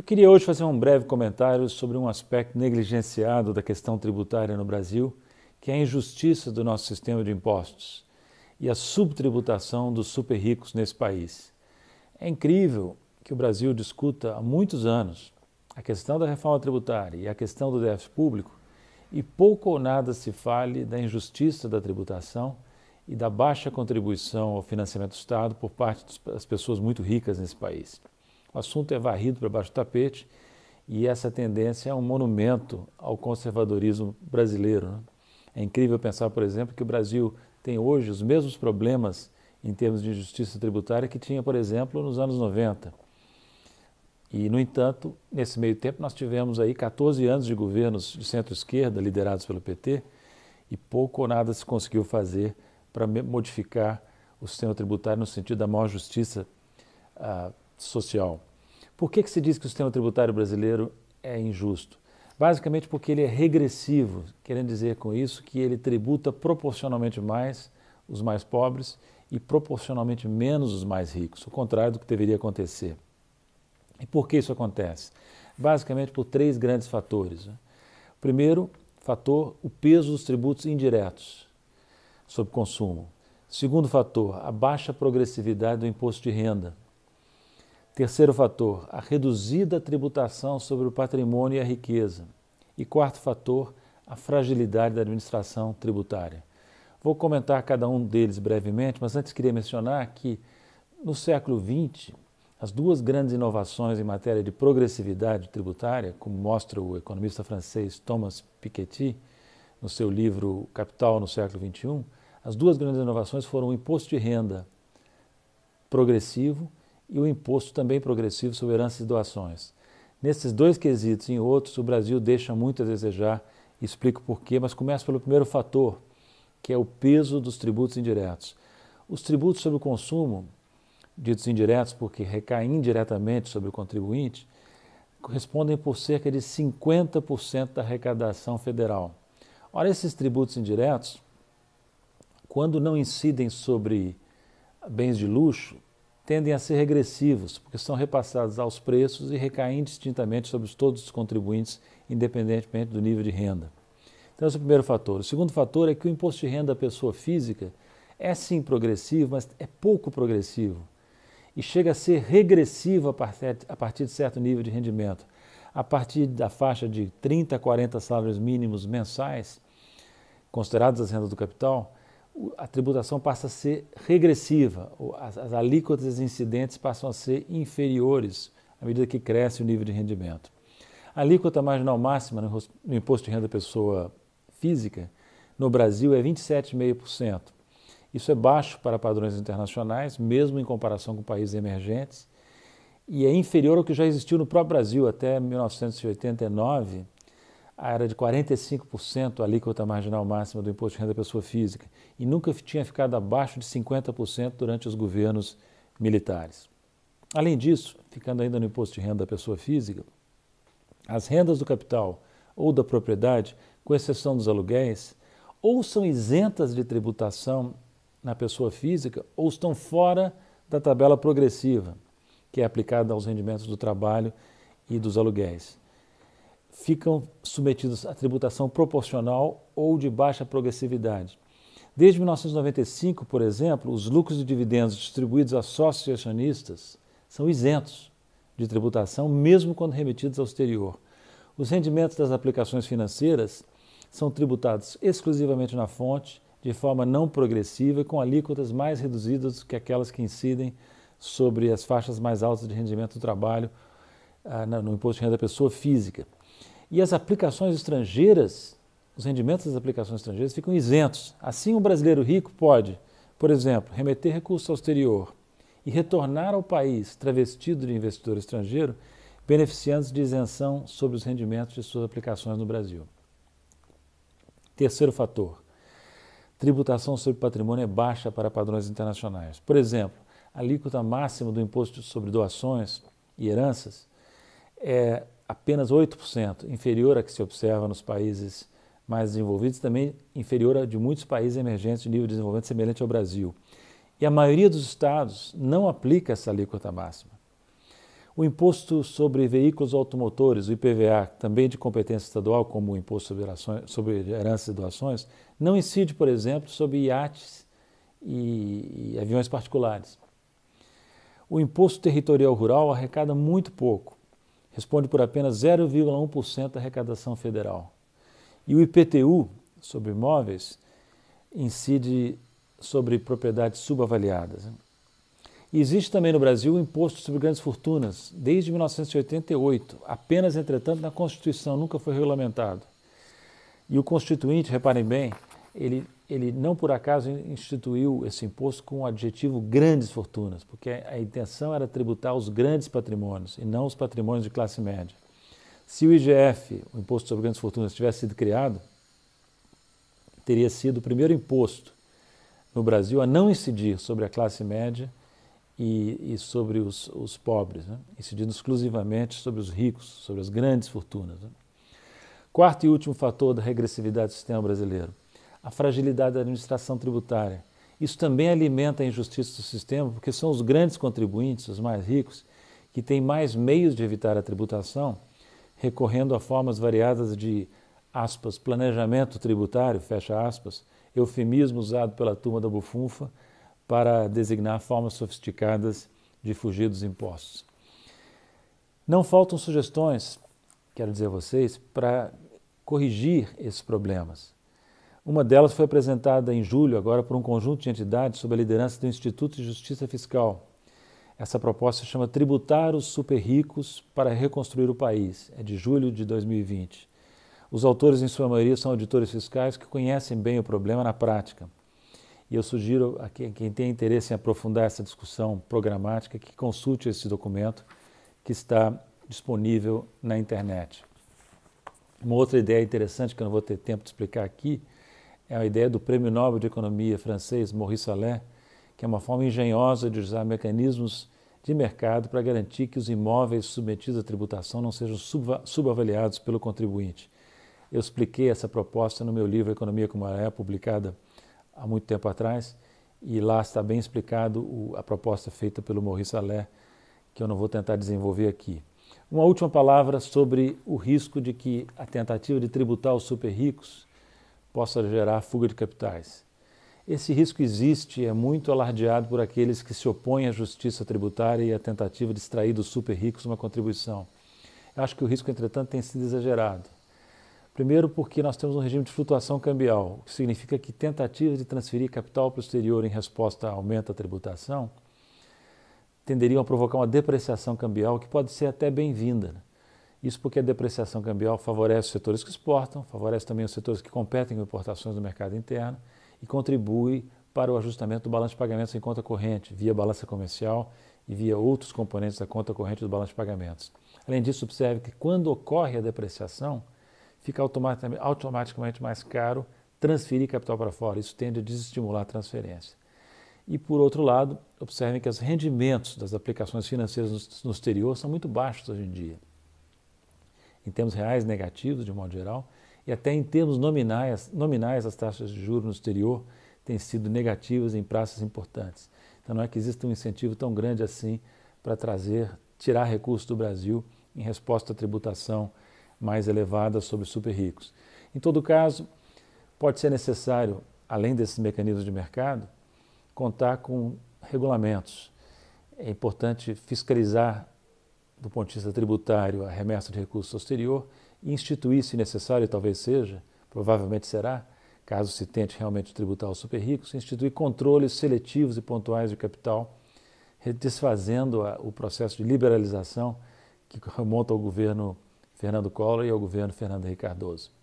Eu queria hoje fazer um breve comentário sobre um aspecto negligenciado da questão tributária no Brasil, que é a injustiça do nosso sistema de impostos e a subtributação dos super ricos nesse país. É incrível que o Brasil discuta há muitos anos a questão da reforma tributária e a questão do déficit público e pouco ou nada se fale da injustiça da tributação e da baixa contribuição ao financiamento do Estado por parte das pessoas muito ricas nesse país. O assunto é varrido para baixo do tapete e essa tendência é um monumento ao conservadorismo brasileiro. Né? É incrível pensar, por exemplo, que o Brasil tem hoje os mesmos problemas em termos de justiça tributária que tinha, por exemplo, nos anos 90. E, no entanto, nesse meio tempo, nós tivemos aí 14 anos de governos de centro-esquerda liderados pelo PT e pouco ou nada se conseguiu fazer para modificar o sistema tributário no sentido da maior justiça ah, social. Por que, que se diz que o sistema tributário brasileiro é injusto? Basicamente porque ele é regressivo, querendo dizer com isso que ele tributa proporcionalmente mais os mais pobres e proporcionalmente menos os mais ricos, o contrário do que deveria acontecer. E por que isso acontece? Basicamente por três grandes fatores. Né? Primeiro fator, o peso dos tributos indiretos sobre consumo. Segundo fator, a baixa progressividade do imposto de renda, Terceiro fator, a reduzida tributação sobre o patrimônio e a riqueza. E quarto fator, a fragilidade da administração tributária. Vou comentar cada um deles brevemente, mas antes queria mencionar que no século XX, as duas grandes inovações em matéria de progressividade tributária, como mostra o economista francês Thomas Piketty no seu livro Capital no século XXI, as duas grandes inovações foram o imposto de renda progressivo e o imposto também progressivo sobre heranças e doações. Nesses dois quesitos e em outros, o Brasil deixa muito a desejar, explico porquê, mas começo pelo primeiro fator, que é o peso dos tributos indiretos. Os tributos sobre o consumo, ditos indiretos porque recaem indiretamente sobre o contribuinte, correspondem por cerca de 50% da arrecadação federal. Ora, esses tributos indiretos, quando não incidem sobre bens de luxo, tendem a ser regressivos, porque são repassados aos preços e recaem distintamente sobre todos os contribuintes, independentemente do nível de renda. Então, esse é o primeiro fator. O segundo fator é que o imposto de renda da pessoa física é sim progressivo, mas é pouco progressivo. E chega a ser regressivo a partir, a partir de certo nível de rendimento. A partir da faixa de 30 a 40 salários mínimos mensais, considerados as rendas do capital, a tributação passa a ser regressiva, as, as alíquotas incidentes passam a ser inferiores à medida que cresce o nível de rendimento. A alíquota marginal máxima no imposto de renda da pessoa física no Brasil é 27,5%. Isso é baixo para padrões internacionais, mesmo em comparação com países emergentes, e é inferior ao que já existiu no próprio Brasil até 1989, era de 45% a alíquota marginal máxima do imposto de renda à pessoa física e nunca tinha ficado abaixo de 50% durante os governos militares. Além disso, ficando ainda no imposto de renda à pessoa física, as rendas do capital ou da propriedade, com exceção dos aluguéis, ou são isentas de tributação na pessoa física ou estão fora da tabela progressiva, que é aplicada aos rendimentos do trabalho e dos aluguéis ficam submetidos à tributação proporcional ou de baixa progressividade. Desde 1995, por exemplo, os lucros e dividendos distribuídos a sócios e acionistas são isentos de tributação, mesmo quando remetidos ao exterior. Os rendimentos das aplicações financeiras são tributados exclusivamente na fonte, de forma não progressiva, com alíquotas mais reduzidas do que aquelas que incidem sobre as faixas mais altas de rendimento do trabalho ah, no imposto de renda da pessoa física. E as aplicações estrangeiras, os rendimentos das aplicações estrangeiras ficam isentos. Assim, o brasileiro rico pode, por exemplo, remeter recursos ao exterior e retornar ao país travestido de investidor estrangeiro, beneficiando-se de isenção sobre os rendimentos de suas aplicações no Brasil. Terceiro fator: tributação sobre patrimônio é baixa para padrões internacionais. Por exemplo, a alíquota máxima do imposto sobre doações e heranças é apenas 8%, inferior à que se observa nos países mais desenvolvidos, também inferior à de muitos países emergentes de nível de desenvolvimento semelhante ao Brasil. E a maioria dos estados não aplica essa alíquota máxima. O imposto sobre veículos automotores, o IPVA, também de competência estadual, como o imposto sobre, heranças e doações, não incide, por exemplo, sobre iates e, e aviões particulares. O imposto territorial rural arrecada muito pouco responde por apenas 0,1% da arrecadação federal. E o IPTU sobre imóveis incide sobre propriedades subavaliadas. E existe também no Brasil o imposto sobre grandes fortunas, desde 1988, apenas, entretanto, na Constituição, nunca foi regulamentado. E o Constituinte, reparem bem, ele, ele não por acaso instituiu esse imposto com o adjetivo grandes fortunas, porque a intenção era tributar os grandes patrimônios e não os patrimônios de classe média. Se o IGF, o Imposto sobre Grandes Fortunas, tivesse sido criado, teria sido o primeiro imposto no Brasil a não incidir sobre a classe média e, e sobre os, os pobres, né? incidindo exclusivamente sobre os ricos, sobre as grandes fortunas. Né? Quarto e último fator da regressividade do sistema brasileiro: a fragilidade da administração tributária. Isso também alimenta a injustiça do sistema, porque são os grandes contribuintes, os mais ricos, que têm mais meios de evitar a tributação, recorrendo a formas variadas de aspas, planejamento tributário, fecha aspas, eufemismo usado pela turma da bufunfa para designar formas sofisticadas de fugir dos impostos. Não faltam sugestões, quero dizer a vocês, para corrigir esses problemas. Uma delas foi apresentada em julho, agora, por um conjunto de entidades sob a liderança do Instituto de Justiça Fiscal. Essa proposta chama Tributar os Super Ricos para Reconstruir o País. É de julho de 2020. Os autores, em sua maioria, são auditores fiscais que conhecem bem o problema na prática. E eu sugiro a quem, quem tem interesse em aprofundar essa discussão programática que consulte esse documento que está disponível na internet. Uma outra ideia interessante que eu não vou ter tempo de explicar aqui é a ideia do prêmio Nobel de Economia francês Maurice Allais, que é uma forma engenhosa de usar mecanismos de mercado para garantir que os imóveis submetidos à tributação não sejam subavaliados pelo contribuinte. Eu expliquei essa proposta no meu livro Economia como ela é, publicada há muito tempo atrás, e lá está bem explicado a proposta feita pelo Maurice Allais, que eu não vou tentar desenvolver aqui. Uma última palavra sobre o risco de que a tentativa de tributar os super ricos possa gerar fuga de capitais. Esse risco existe e é muito alardeado por aqueles que se opõem à justiça tributária e à tentativa de extrair dos super ricos uma contribuição. Eu acho que o risco, entretanto, tem sido exagerado. Primeiro, porque nós temos um regime de flutuação cambial, o que significa que tentativas de transferir capital para o exterior em resposta a aumento da tributação tenderiam a provocar uma depreciação cambial que pode ser até bem-vinda. Né? Isso porque a depreciação cambial favorece os setores que exportam, favorece também os setores que competem com importações do mercado interno e contribui para o ajustamento do balanço de pagamentos em conta corrente, via balança comercial e via outros componentes da conta corrente do balanço de pagamentos. Além disso, observe que quando ocorre a depreciação, fica automaticamente mais caro transferir capital para fora. Isso tende a desestimular a transferência. E, por outro lado, observem que os rendimentos das aplicações financeiras no exterior são muito baixos hoje em dia em termos reais negativos, de modo geral, e até em termos nominais, nominais as taxas de juros no exterior têm sido negativas em praças importantes. Então não é que exista um incentivo tão grande assim para trazer, tirar recursos do Brasil em resposta à tributação mais elevada sobre super ricos. Em todo caso, pode ser necessário, além desses mecanismos de mercado, contar com regulamentos. É importante fiscalizar do ponto de vista tributário, a remessa de recursos ao exterior, instituir, se necessário, talvez seja, provavelmente será, caso se tente realmente tributar os super ricos, instituir controles seletivos e pontuais de capital, desfazendo o processo de liberalização que remonta ao governo Fernando Collor e ao governo Fernando Henrique Cardoso.